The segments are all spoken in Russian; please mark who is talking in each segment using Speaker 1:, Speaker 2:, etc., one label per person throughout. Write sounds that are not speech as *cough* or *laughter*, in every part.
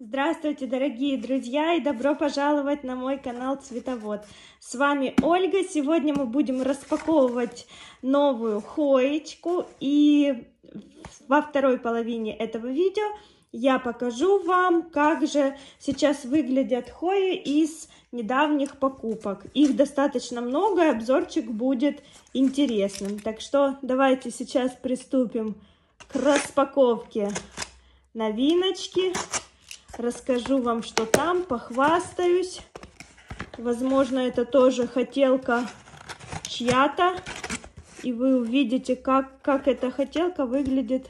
Speaker 1: Здравствуйте, дорогие друзья, и добро пожаловать на мой канал Цветовод. С вами Ольга. Сегодня мы будем распаковывать новую хоечку. И во второй половине этого видео я покажу вам, как же сейчас выглядят хои из недавних покупок. Их достаточно много, и обзорчик будет интересным. Так что давайте сейчас приступим к распаковке новиночки. Новиночки. Расскажу вам, что там, похвастаюсь. Возможно, это тоже хотелка чья-то. И вы увидите, как, как эта хотелка выглядит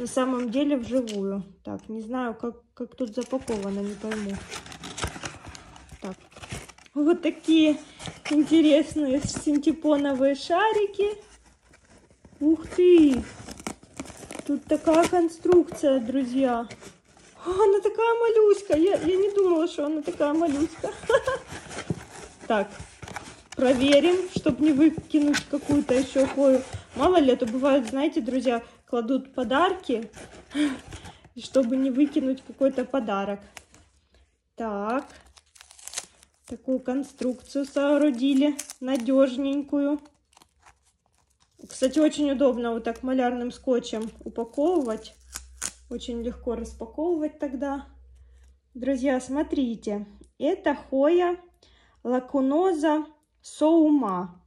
Speaker 1: на самом деле вживую. Так, не знаю, как, как тут запаковано, не пойму. Так, вот такие интересные синтепоновые шарики. Ух ты! Тут такая конструкция, друзья. А, она такая малюська. Я я не думала, что она такая малюська. *laughs* Так, проверим, чтобы не выкинуть какую-то еще хую. Мало ли, это а бывает, знаете, друзья, кладут подарки, *laughs* чтобы не выкинуть какой-то подарок. Так, такую конструкцию соорудили, надежненькую. Кстати, очень удобно вот так малярным скотчем упаковывать. Очень легко распаковывать тогда. Друзья, смотрите. Это хоя лакуноза соума.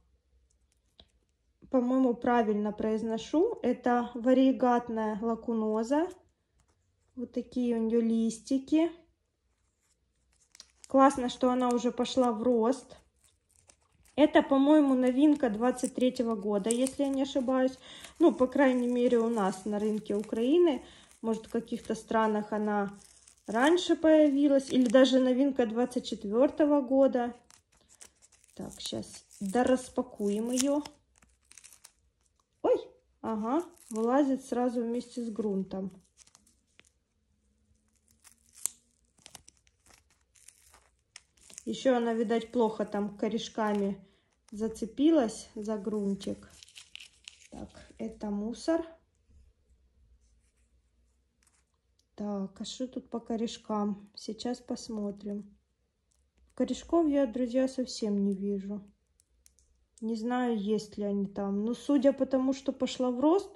Speaker 1: По-моему, правильно произношу. Это варигатная лакуноза. Вот такие у нее листики. Классно, что она уже пошла в рост. Это, по-моему, новинка 23 -го года, если я не ошибаюсь. Ну, по крайней мере, у нас на рынке Украины может, в каких-то странах она раньше появилась. Или даже новинка 24 года. Так, сейчас дораспакуем ее. Ой, ага, вылазит сразу вместе с грунтом. Еще она, видать, плохо там корешками зацепилась за грунтик. Так, это мусор. Так, а что тут по корешкам? Сейчас посмотрим. Корешков я, друзья, совсем не вижу. Не знаю, есть ли они там. Но ну, судя по тому, что пошла в рост,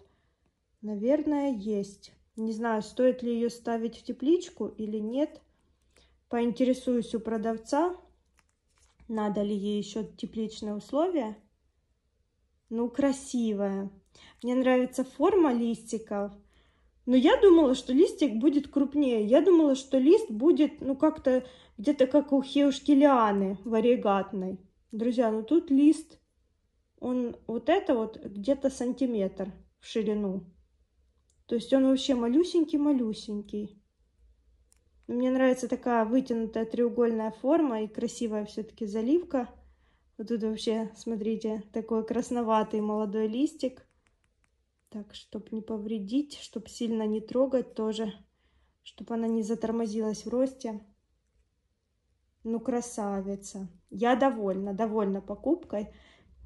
Speaker 1: наверное, есть. Не знаю, стоит ли ее ставить в тепличку или нет. Поинтересуюсь у продавца, надо ли ей еще тепличные условия. Ну, красивая. Мне нравится форма листиков. Но я думала, что листик будет крупнее. Я думала, что лист будет, ну, как-то где-то как у хеушки лианы варигатной. Друзья, ну тут лист, он вот это вот где-то сантиметр в ширину. То есть он вообще малюсенький-малюсенький. Мне нравится такая вытянутая треугольная форма и красивая все-таки заливка. Вот тут вообще, смотрите, такой красноватый молодой листик. Так, чтобы не повредить, чтобы сильно не трогать тоже, чтобы она не затормозилась в росте. Ну, красавица. Я довольна, довольна покупкой.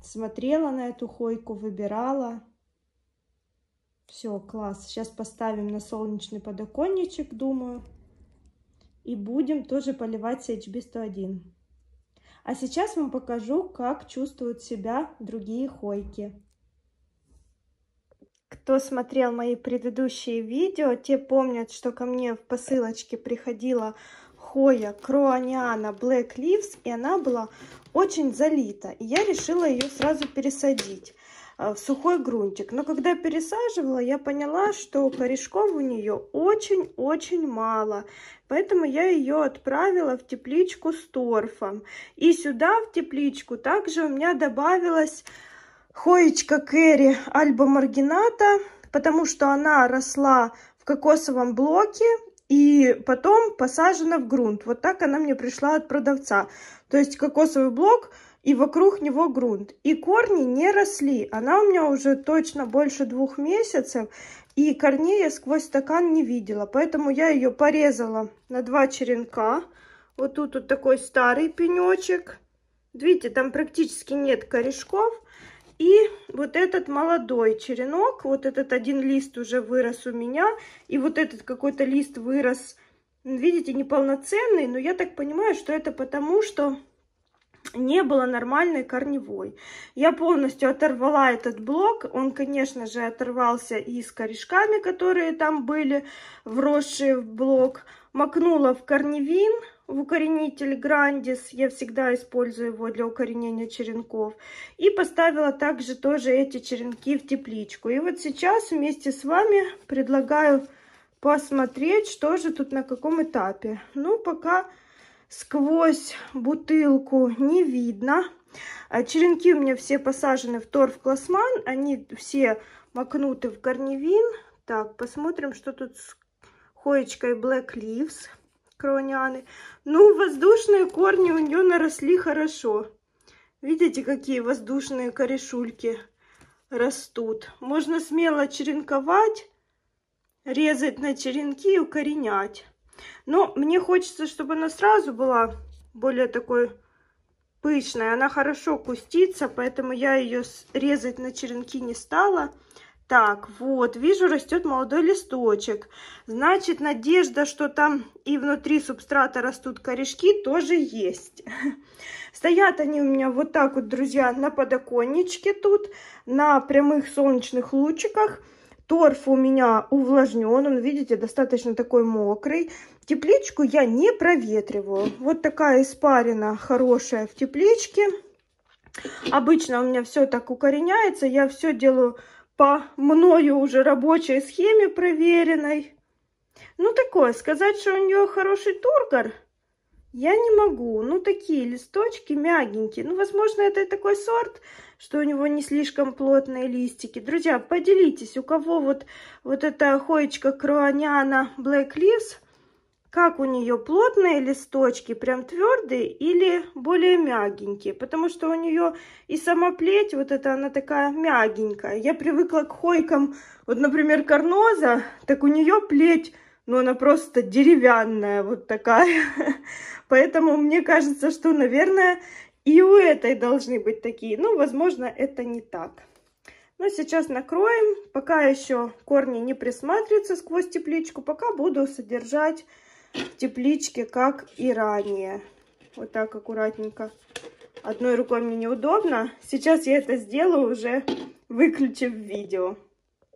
Speaker 1: Смотрела на эту хойку, выбирала. Все, класс. Сейчас поставим на солнечный подоконничек, думаю. И будем тоже поливать с HB101. А сейчас вам покажу, как чувствуют себя другие хойки. Кто смотрел мои предыдущие видео, те помнят, что ко мне в посылочке приходила Хоя Кроаниана Black Leaves, и она была очень залита. И я решила ее сразу пересадить э, в сухой грунтик. Но когда пересаживала, я поняла, что корешков у нее очень-очень мало. Поэтому я ее отправила в тепличку с торфом. И сюда в тепличку также у меня добавилось. Хоечка Кэрри Альба Маргината, потому что она росла в кокосовом блоке и потом посажена в грунт. Вот так она мне пришла от продавца. То есть кокосовый блок и вокруг него грунт. И корни не росли. Она у меня уже точно больше двух месяцев. И корней я сквозь стакан не видела. Поэтому я ее порезала на два черенка. Вот тут вот такой старый пенечек. Видите, там практически нет корешков. И вот этот молодой черенок, вот этот один лист уже вырос у меня, и вот этот какой-то лист вырос, видите, неполноценный, но я так понимаю, что это потому, что не было нормальной корневой. Я полностью оторвала этот блок. Он, конечно же, оторвался и с корешками, которые там были, вросшие в блок. Макнула в корневин, в укоренитель Грандис. Я всегда использую его для укоренения черенков. И поставила также тоже эти черенки в тепличку. И вот сейчас вместе с вами предлагаю посмотреть, что же тут на каком этапе. Ну, пока сквозь бутылку не видно. А черенки у меня все посажены в торф классман. Они все макнуты в корневин. Так, посмотрим, что тут с хоечкой Black Leaves кроняны. Ну, воздушные корни у нее наросли хорошо. Видите, какие воздушные корешульки растут. Можно смело черенковать, резать на черенки и укоренять. Но мне хочется, чтобы она сразу была более такой пышной. Она хорошо кустится, поэтому я ее резать на черенки не стала. Так, вот, вижу, растет молодой листочек. Значит, надежда, что там и внутри субстрата растут корешки, тоже есть. *laughs* Стоят они у меня вот так вот, друзья, на подоконничке тут, на прямых солнечных лучиках. Торф у меня увлажнен, он, видите, достаточно такой мокрый. Тепличку я не проветриваю. Вот такая испарина хорошая в тепличке. Обычно у меня все так укореняется, я все делаю по мною уже рабочей схеме проверенной. Ну, такое, сказать, что у нее хороший тургор, я не могу. Ну, такие листочки мягенькие. Ну, возможно, это такой сорт, что у него не слишком плотные листики. Друзья, поделитесь, у кого вот, вот эта хоечка Круаняна Black Leaves – как у нее плотные листочки, прям твердые или более мягенькие. Потому что у нее и сама плеть, вот эта она такая мягенькая. Я привыкла к хойкам, вот, например, карноза, так у нее плеть, ну, она просто деревянная вот такая. *laughs* Поэтому мне кажется, что, наверное, и у этой должны быть такие. Ну, возможно, это не так. Ну, сейчас накроем, пока еще корни не присматриваются сквозь тепличку, пока буду содержать в тепличке, как и ранее. Вот так аккуратненько. Одной рукой мне неудобно. Сейчас я это сделаю, уже выключив видео.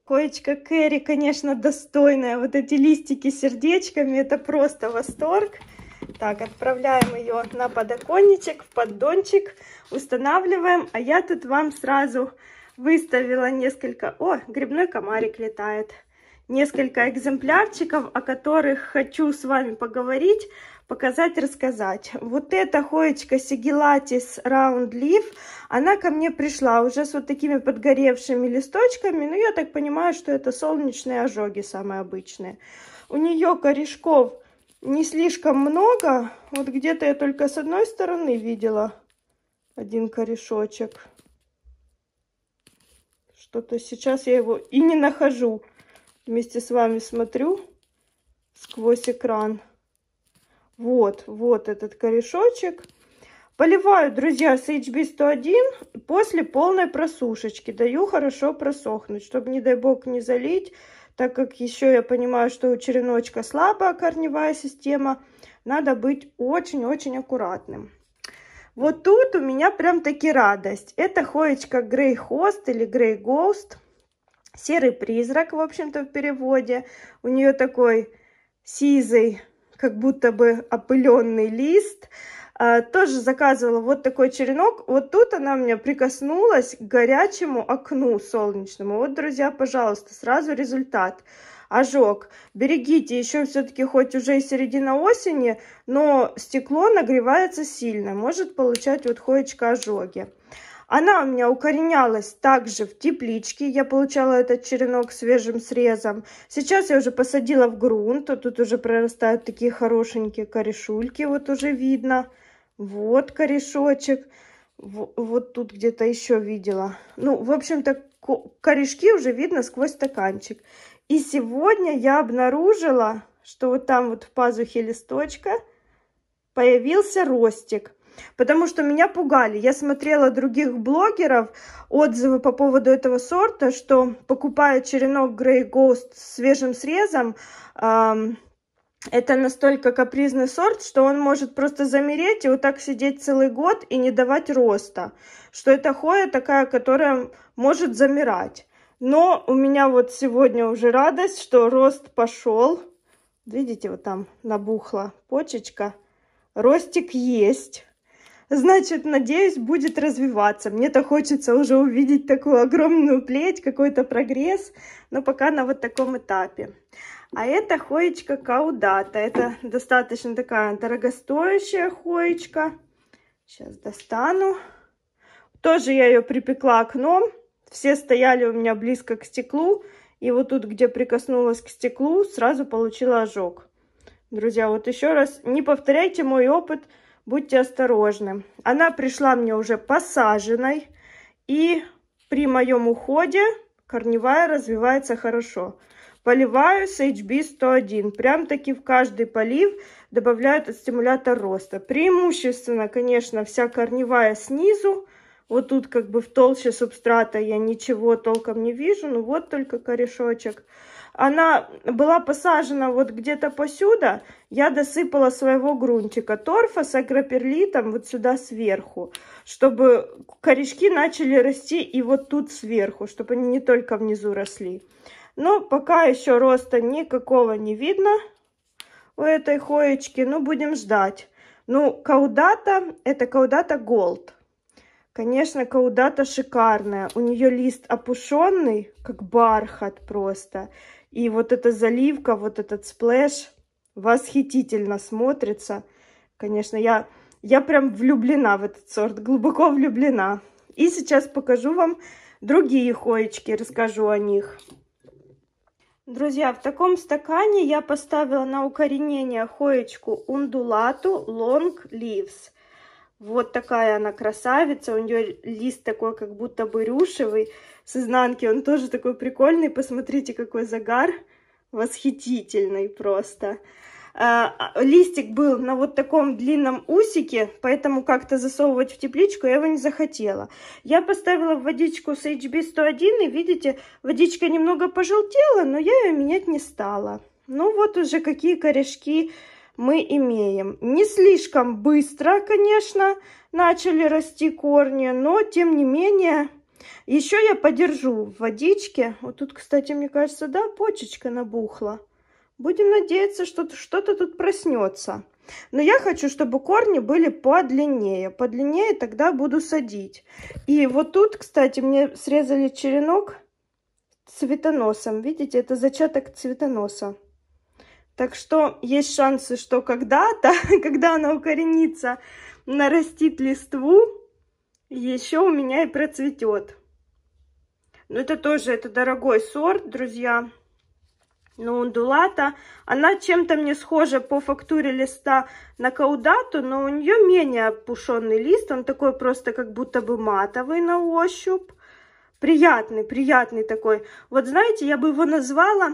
Speaker 1: Коечка Кэрри, конечно, достойная. Вот эти листики с сердечками, это просто восторг. Так, отправляем ее на подоконничек, в поддончик, устанавливаем. А я тут вам сразу выставила несколько... О, грибной комарик летает несколько экземплярчиков, о которых хочу с вами поговорить, показать, рассказать. Вот эта хоечка Sigilatis Round Leaf, она ко мне пришла уже с вот такими подгоревшими листочками, но ну, я так понимаю, что это солнечные ожоги самые обычные. У нее корешков не слишком много, вот где-то я только с одной стороны видела один корешочек. Что-то сейчас я его и не нахожу вместе с вами смотрю сквозь экран. Вот, вот этот корешочек. Поливаю, друзья, с HB101 после полной просушечки. Даю хорошо просохнуть, чтобы, не дай бог, не залить. Так как еще я понимаю, что у череночка слабая корневая система, надо быть очень-очень аккуратным. Вот тут у меня прям таки радость. Это хоечка Grey Host или Grey Ghost. Серый призрак, в общем-то, в переводе. У нее такой сизый, как будто бы опыленный лист. А, тоже заказывала вот такой черенок. Вот тут она у меня прикоснулась к горячему окну солнечному. Вот, друзья, пожалуйста, сразу результат ожог. Берегите, еще все-таки хоть уже и середина осени, но стекло нагревается сильно, может получать вот хоечка ожоги. Она у меня укоренялась также в тепличке. Я получала этот черенок свежим срезом. Сейчас я уже посадила в грунт. А тут уже прорастают такие хорошенькие корешульки. Вот уже видно. Вот корешочек. Вот тут где-то еще видела. Ну, в общем-то, корешки уже видно сквозь стаканчик. И сегодня я обнаружила, что вот там вот в пазухе листочка появился ростик. Потому что меня пугали. Я смотрела других блогеров, отзывы по поводу этого сорта, что покупая черенок Grey Ghost с свежим срезом, эм, это настолько капризный сорт, что он может просто замереть и вот так сидеть целый год и не давать роста. Что это хоя такая, которая может замирать. Но у меня вот сегодня уже радость, что рост пошел. Видите, вот там набухла почечка. Ростик есть. Значит, надеюсь, будет развиваться. Мне-то хочется уже увидеть такую огромную плеть, какой-то прогресс, но пока на вот таком этапе. А это хоечка каудата. Это достаточно такая дорогостоящая хоечка. Сейчас достану. Тоже я ее припекла окном. Все стояли у меня близко к стеклу. И вот тут, где прикоснулась к стеклу, сразу получила ожог. Друзья, вот еще раз, не повторяйте мой опыт – Будьте осторожны. Она пришла мне уже посаженной. И при моем уходе корневая развивается хорошо. Поливаю с HB101. Прям-таки в каждый полив добавляю этот стимулятор роста. Преимущественно, конечно, вся корневая снизу. Вот тут как бы в толще субстрата я ничего толком не вижу. Ну вот только корешочек она была посажена вот где-то посюда, я досыпала своего грунтика торфа с агроперлитом вот сюда сверху, чтобы корешки начали расти и вот тут сверху, чтобы они не только внизу росли. Но пока еще роста никакого не видно у этой хоечки, ну будем ждать. Ну, каудата, это каудата голд. Конечно, каудата шикарная. У нее лист опушенный, как бархат просто. И вот эта заливка, вот этот сплэш восхитительно смотрится. Конечно, я, я прям влюблена в этот сорт, глубоко влюблена. И сейчас покажу вам другие хоечки, расскажу о них. Друзья, в таком стакане я поставила на укоренение хоечку ундулату Long Leaves. Вот такая она красавица, у нее лист такой как будто бы рюшевый с изнанки. Он тоже такой прикольный. Посмотрите, какой загар. Восхитительный просто. А, а, листик был на вот таком длинном усике, поэтому как-то засовывать в тепличку я его не захотела. Я поставила водичку с HB101, и видите, водичка немного пожелтела, но я ее менять не стала. Ну вот уже какие корешки мы имеем. Не слишком быстро, конечно, начали расти корни, но тем не менее еще я подержу в водичке. Вот тут, кстати, мне кажется, да, почечка набухла. Будем надеяться, что что-то тут проснется. Но я хочу, чтобы корни были подлиннее. Подлиннее тогда буду садить. И вот тут, кстати, мне срезали черенок цветоносом. Видите, это зачаток цветоноса. Так что есть шансы, что когда-то, *laughs* когда она укоренится, нарастит листву, еще у меня и процветет. Но ну, это тоже, это дорогой сорт, друзья. Но ундулата, она чем-то мне схожа по фактуре листа на каудату, но у нее менее опушенный лист. Он такой просто как будто бы матовый на ощупь. Приятный, приятный такой. Вот знаете, я бы его назвала,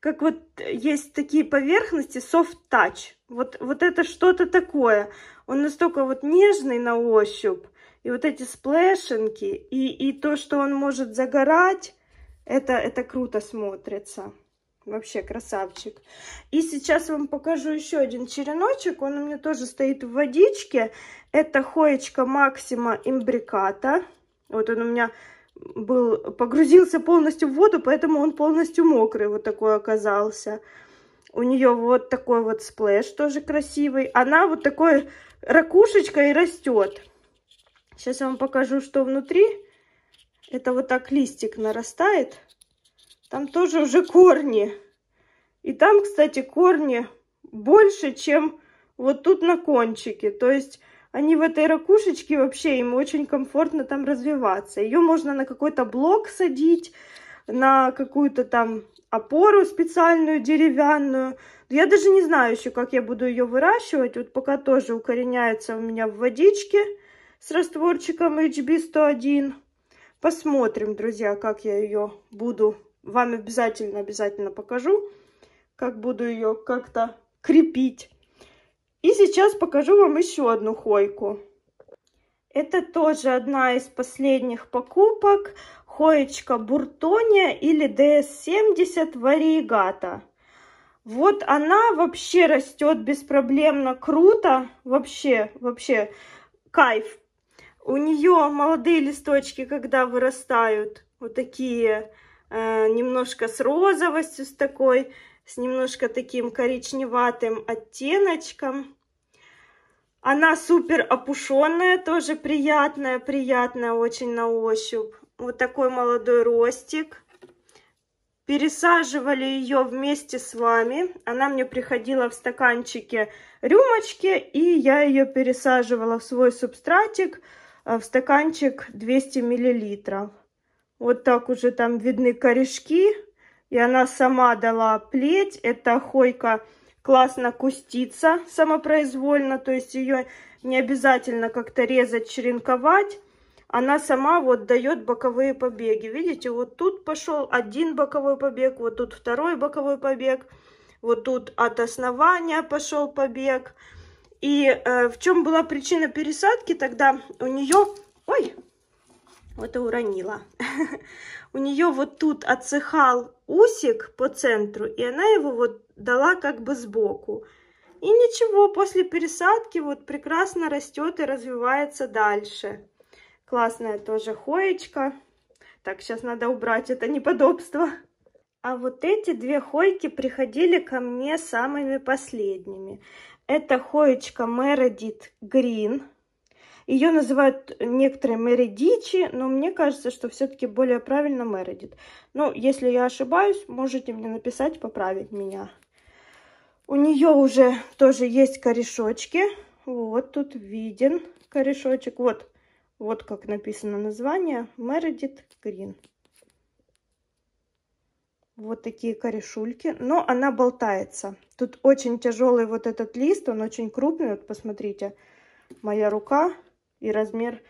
Speaker 1: как вот есть такие поверхности soft touch. Вот, вот это что-то такое. Он настолько вот нежный на ощупь и вот эти сплэшинки, и, и то, что он может загорать, это, это круто смотрится. Вообще красавчик. И сейчас вам покажу еще один череночек. Он у меня тоже стоит в водичке. Это хоечка Максима Имбриката. Вот он у меня был, погрузился полностью в воду, поэтому он полностью мокрый вот такой оказался. У нее вот такой вот сплэш тоже красивый. Она вот такой ракушечкой растет. Сейчас я вам покажу, что внутри. Это вот так листик нарастает. Там тоже уже корни. И там, кстати, корни больше, чем вот тут на кончике. То есть они в этой ракушечке вообще, им очень комфортно там развиваться. Ее можно на какой-то блок садить, на какую-то там опору специальную деревянную. Я даже не знаю еще, как я буду ее выращивать. Вот пока тоже укореняется у меня в водичке с растворчиком HB101. Посмотрим, друзья, как я ее буду. Вам обязательно-обязательно покажу, как буду ее как-то крепить. И сейчас покажу вам еще одну хойку. Это тоже одна из последних покупок. Хоечка Буртония или DS70 варигата. Вот она вообще растет беспроблемно, круто, вообще, вообще кайф у нее молодые листочки, когда вырастают, вот такие, э, немножко с розовостью, с такой, с немножко таким коричневатым оттеночком. Она супер опушенная, тоже приятная, приятная очень на ощупь. Вот такой молодой ростик. Пересаживали ее вместе с вами. Она мне приходила в стаканчике рюмочки, и я ее пересаживала в свой субстратик. Э, в стаканчик 200 миллилитров. Вот так уже там видны корешки. И она сама дала плеть. Это хойка классно кустится самопроизвольно. То есть ее не обязательно как-то резать, черенковать. Она сама вот дает боковые побеги. Видите, вот тут пошел один боковой побег, вот тут второй боковой побег. Вот тут от основания пошел побег. И э, в чем была причина пересадки? Тогда у нее... Ой, вот и уронила. *laughs* У нее вот тут отсыхал усик по центру, и она его вот дала как бы сбоку. И ничего, после пересадки вот прекрасно растет и развивается дальше. Классная тоже хоечка. Так, сейчас надо убрать это неподобство. А вот эти две хойки приходили ко мне самыми последними. Это хоечка Мередит Грин. Ее называют некоторые Мередичи, но мне кажется, что все-таки более правильно Мередит. Ну, если я ошибаюсь, можете мне написать, поправить меня. У нее уже тоже есть корешочки. Вот тут виден корешочек. Вот, вот как написано название. Meredith Green вот такие корешульки, но она болтается. Тут очень тяжелый вот этот лист, он очень крупный, вот посмотрите, моя рука и размер,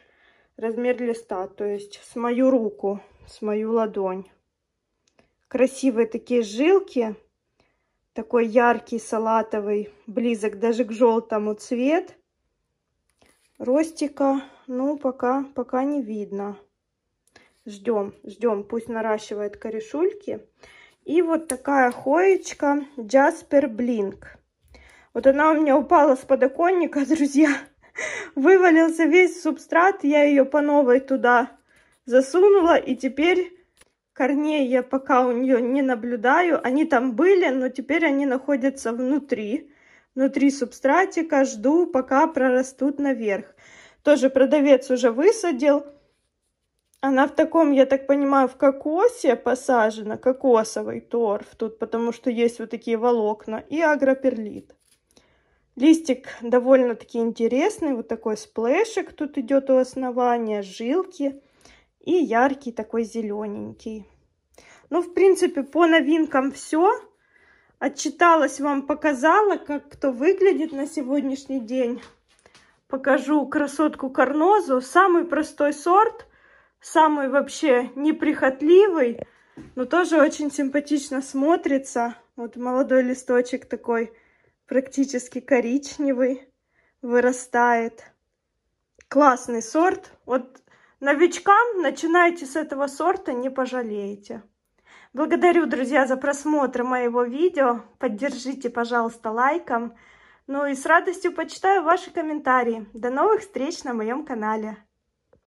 Speaker 1: размер листа, то есть с мою руку, с мою ладонь. Красивые такие жилки, такой яркий салатовый, близок даже к желтому цвет. Ростика, ну, пока, пока не видно. Ждем, ждем, пусть наращивает корешульки. И вот такая хоечка Jasper Blink. Вот она у меня упала с подоконника, *laughs* друзья. Вывалился весь субстрат, я ее по новой туда засунула. И теперь корней я пока у нее не наблюдаю. Они там были, но теперь они находятся внутри. Внутри субстратика жду, пока прорастут наверх. Тоже продавец уже высадил. Она в таком, я так понимаю, в кокосе посажена, кокосовый торф тут, потому что есть вот такие волокна, и агроперлит. Листик довольно-таки интересный, вот такой сплэшек тут идет у основания, жилки и яркий такой зелененький. Ну, в принципе, по новинкам все. Отчиталась вам, показала, как кто выглядит на сегодняшний день. Покажу красотку карнозу. Самый простой сорт Самый вообще неприхотливый, но тоже очень симпатично смотрится. Вот молодой листочек такой практически коричневый вырастает. Классный сорт. Вот новичкам начинайте с этого сорта, не пожалеете. Благодарю, друзья, за просмотр моего видео. Поддержите, пожалуйста, лайком. Ну и с радостью почитаю ваши комментарии. До новых встреч на моем канале.